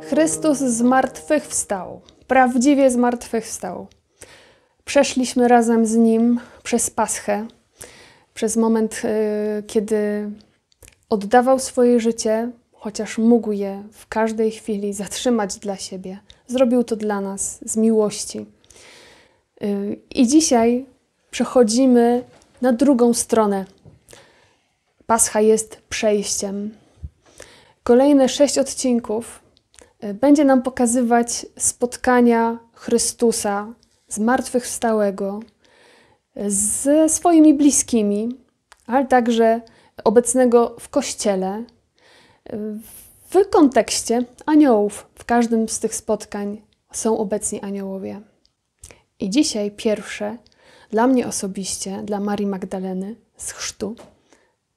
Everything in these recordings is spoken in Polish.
Chrystus zmartwychwstał, prawdziwie zmartwychwstał. Przeszliśmy razem z Nim przez Paschę, przez moment, y, kiedy oddawał swoje życie, chociaż mógł je w każdej chwili zatrzymać dla siebie. Zrobił to dla nas z miłości. Y, I dzisiaj przechodzimy na drugą stronę. Pascha jest przejściem. Kolejne sześć odcinków e, będzie nam pokazywać spotkania Chrystusa e, z zmartwychwstałego ze swoimi bliskimi, ale także obecnego w kościele e, w kontekście aniołów. W każdym z tych spotkań są obecni aniołowie. I dzisiaj pierwsze dla mnie osobiście, dla Marii Magdaleny z chrztu,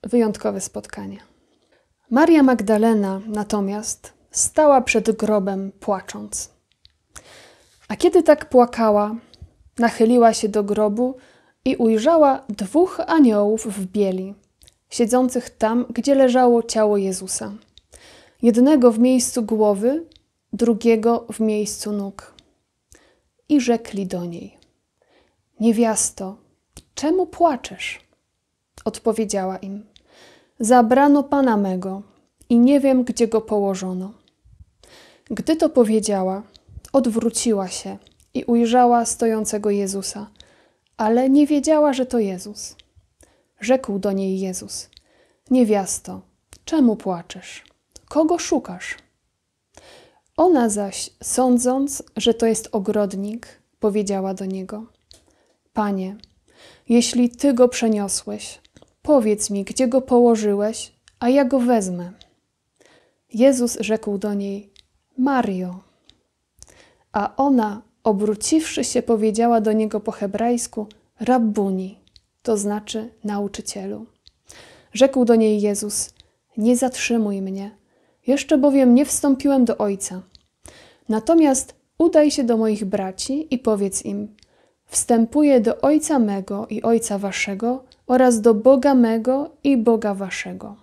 wyjątkowe spotkanie. Maria Magdalena natomiast stała przed grobem płacząc. A kiedy tak płakała, nachyliła się do grobu i ujrzała dwóch aniołów w bieli, siedzących tam, gdzie leżało ciało Jezusa. Jednego w miejscu głowy, drugiego w miejscu nóg. I rzekli do niej: Niewiasto, czemu płaczesz? Odpowiedziała im: Zabrano pana mego i nie wiem, gdzie go położono. Gdy to powiedziała, odwróciła się i ujrzała stojącego Jezusa, ale nie wiedziała, że to Jezus. Rzekł do niej Jezus: Niewiasto, czemu płaczesz? Kogo szukasz? Ona zaś, sądząc, że to jest ogrodnik, powiedziała do niego: Panie, jeśli Ty go przeniosłeś, powiedz mi, gdzie go położyłeś, a ja go wezmę. Jezus rzekł do niej: Mario. A ona, obróciwszy się, powiedziała do niego po hebrajsku: Rabbuni, to znaczy nauczycielu. Rzekł do niej Jezus: Nie zatrzymuj mnie, jeszcze bowiem nie wstąpiłem do Ojca. Natomiast udaj się do moich braci i powiedz im: wstępuję do Ojca mego i Ojca waszego oraz do Boga mego i Boga waszego.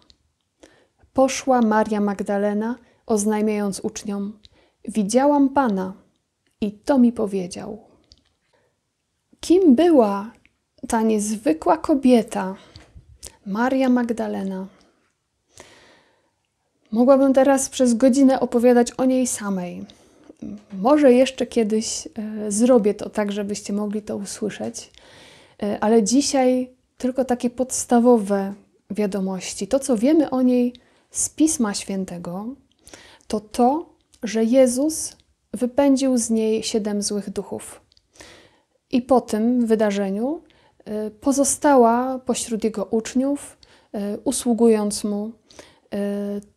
Poszła Maria Magdalena, oznajmiając uczniom: Widziałam Pana i to mi powiedział. Kim była ta niezwykła kobieta, Maria Magdalena? Mogłabym teraz przez godzinę opowiadać o niej samej może jeszcze kiedyś e, zrobię to tak, żebyście mogli to usłyszeć, e, ale dzisiaj tylko takie podstawowe wiadomości. To, co wiemy o niej z Pisma Świętego, to to, że Jezus wypędził z niej siedem złych duchów. I po tym wydarzeniu e, pozostała pośród jego uczniów, usługując mu.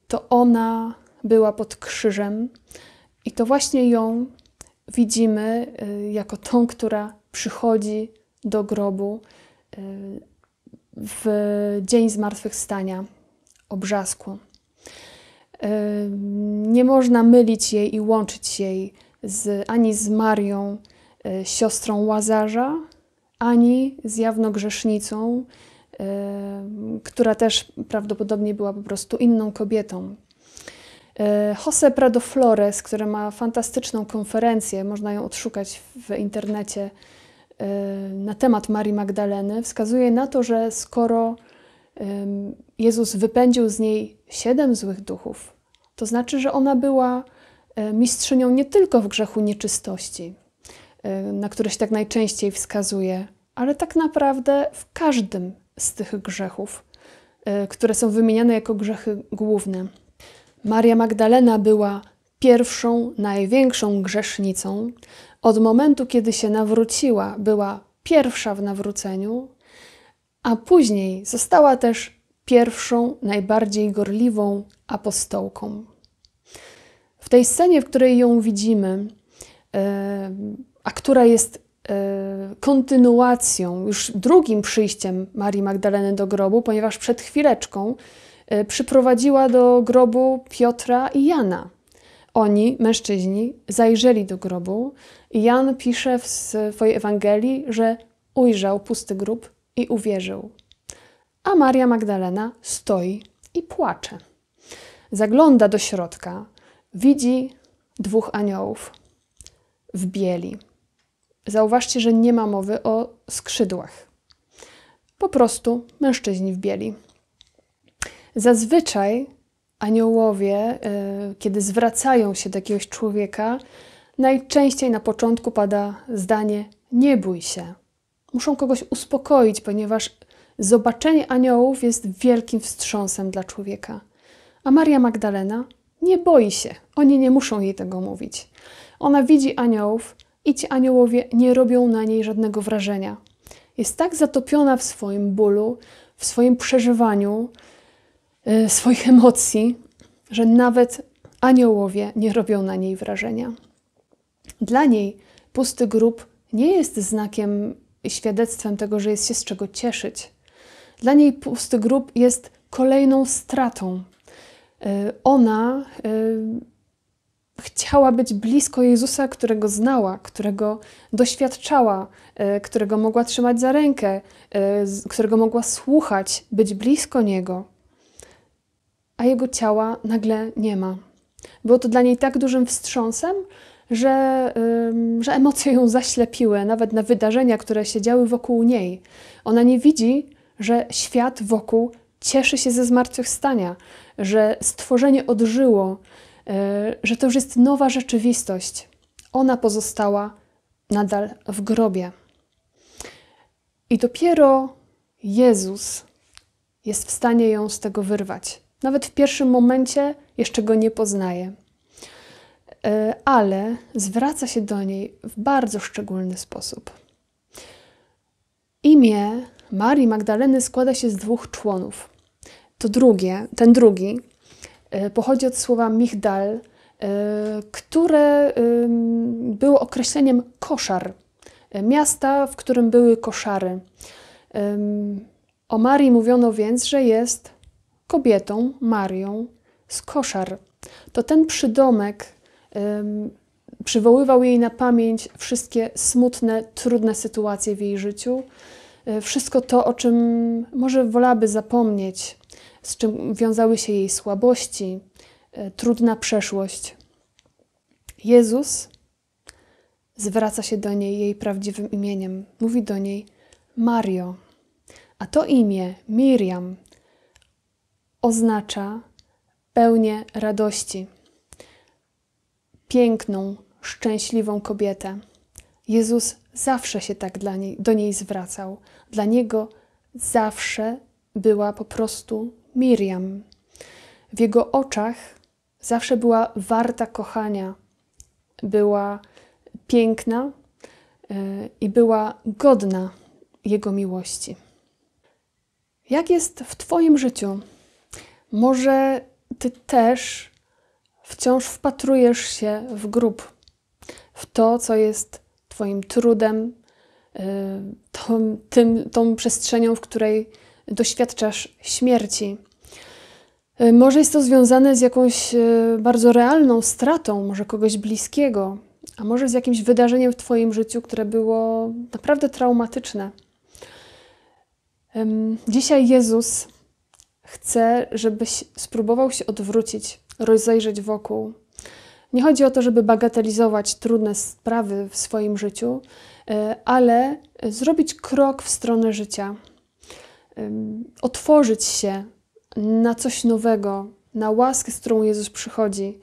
To ona była pod krzyżem i to właśnie ją widzimy y, jako tą, która przychodzi do grobu y, w dzień zmartwychwstania, obrzasku. Y, nie można mylić jej i łączyć jej z, ani z Marią, siostrą Łazarza, ani z jawnogrzesznicą, która też prawdopodobnie była po prostu inną kobietą. E, Jose Prado Flores, który ma fantastyczną konferencję, można ją odszukać w internecie e, na temat Marii Magdaleny, wskazuje na to, że skoro Jezus wypędził z niej siedem złych duchów, to znaczy, że ona była e, mistrzynią nie tylko w grzechu nieczystości, na które się tak najczęściej wskazuje, ale tak naprawdę w każdym z tych grzechów, które są wymieniane jako grzechy główne. Maria Magdalena była pierwszą, największą grzesznicą. Od momentu, kiedy się nawróciła, była pierwsza w nawróceniu, a później została też pierwszą, najbardziej gorliwą apostołką. W tej scenie, w której ją widzimy, e, a która jest e, kontynuacją, już drugim przyjściem Marii Magdaleny do grobu, ponieważ przed chwileczką E, przyprowadziła do grobu Piotra i Jana. Oni, mężczyźni, zajrzeli do grobu i Jan pisze w swojej Ewangelii, że ujrzał pusty grób i uwierzył. A Maria Magdalena stoi i płacze. Zagląda do środka, widzi dwóch aniołów w bieli. Zauważcie, że nie ma mowy o skrzydłach. Po prostu mężczyźni w bieli. Zazwyczaj aniołowie, e, kiedy zwracają się do jakiegoś człowieka, najczęściej na początku pada zdanie: Nie bój się. Muszą kogoś uspokoić, ponieważ zobaczenie aniołów jest wielkim wstrząsem dla człowieka. A Maria Magdalena nie boi się. Oni nie muszą jej tego mówić. Ona widzi aniołów i ci aniołowie nie robią na niej żadnego wrażenia. Jest tak zatopiona w swoim bólu, w swoim przeżywaniu, Y, swoich emocji, że nawet aniołowie nie robią na niej wrażenia. Dla niej pusty grób nie jest znakiem i świadectwem tego, że jest się z czego cieszyć. Dla niej pusty grób jest kolejną stratą. Y, ona y, chciała być blisko Jezusa, którego znała, którego doświadczała, którego mogła trzymać za rękę, którego mogła słuchać, być blisko Niego a jego ciała nagle nie ma. Było to dla niej tak dużym wstrząsem, że, że emocje ją zaślepiły nawet na wydarzenia, które się działy wokół niej. Ona nie widzi, że świat wokół cieszy się ze zmartwychwstania, że stworzenie odżyło, yy, że to już jest nowa rzeczywistość. Ona pozostała nadal w grobie. I dopiero Jezus jest w stanie ją z tego wyrwać. Nawet w pierwszym momencie jeszcze go nie poznaje. Ale zwraca się do niej w bardzo szczególny sposób. Imię Marii Magdaleny składa się z dwóch członów. To drugie, ten drugi, e, pochodzi od słowa "michdal", e, które było określeniem koszar, e, miasta, w którym były koszary. O Marii mówiono więc, że jest kobietą, Marią z koszar. To ten przydomek przywoływał jej na pamięć wszystkie smutne, trudne sytuacje w jej życiu, e, wszystko to, o czym może wolałaby zapomnieć, z czym wiązały się jej słabości, e, trudna przeszłość. Jezus zwraca się do niej jej prawdziwym imieniem. Mówi do niej Mario. A to imię, Miriam, oznacza pełnię radości, piękną, szczęśliwą kobietę. Jezus zawsze się tak dla niej, do niej zwracał. Dla niego zawsze była po prostu Miriam. W jego oczach zawsze była warta kochania, była piękna e, i była godna jego miłości. Jak jest w Twoim życiu? Może ty też wciąż wpatrujesz się w grób, w to, co jest Twoim trudem, y, tą, tym, tą przestrzenią, w której doświadczasz śmierci. Y, może jest to związane z jakąś y, bardzo realną stratą, może kogoś bliskiego, a może z jakimś wydarzeniem w Twoim życiu, które było naprawdę traumatyczne. Dzisiaj Jezus chcę, żebyś spróbował się odwrócić, rozejrzeć wokół. Nie chodzi o to, żeby bagatelizować trudne sprawy w swoim życiu, e, ale zrobić krok w stronę życia, otworzyć się na coś nowego, na łaskę, z którą Jezus przychodzi.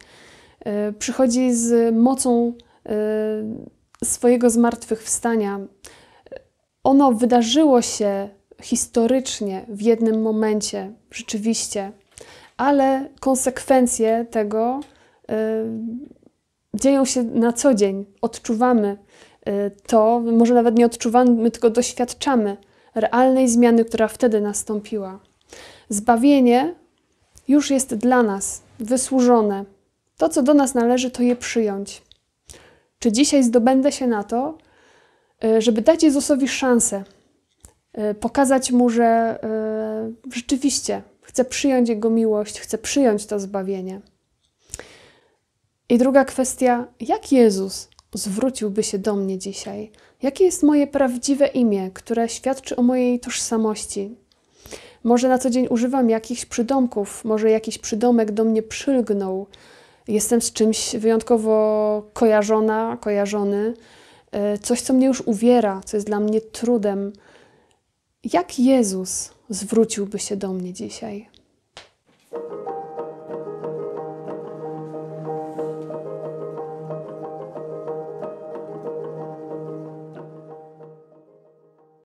E, przychodzi z mocą e, swojego zmartwychwstania. Ono wydarzyło się historycznie w jednym momencie, rzeczywiście, ale konsekwencje tego y, dzieją się na co dzień. Odczuwamy y, to, może nawet nie odczuwamy, tylko doświadczamy realnej zmiany, która wtedy nastąpiła. Zbawienie już jest dla nas wysłużone. To, co do nas należy, to je przyjąć. Czy dzisiaj zdobędę się na to, y, żeby dać Jezusowi szansę, Y, pokazać mu, że y, rzeczywiście chce przyjąć Jego miłość, chce przyjąć to zbawienie. I druga kwestia, jak Jezus zwróciłby się do mnie dzisiaj? Jakie jest moje prawdziwe imię, które świadczy o mojej tożsamości? Może na co dzień używam jakichś przydomków, może jakiś przydomek do mnie przylgnął. Jestem z czymś wyjątkowo kojarzona, kojarzony, y, coś, co mnie już uwiera, co jest dla mnie trudem. Jak Jezus zwróciłby się do mnie dzisiaj?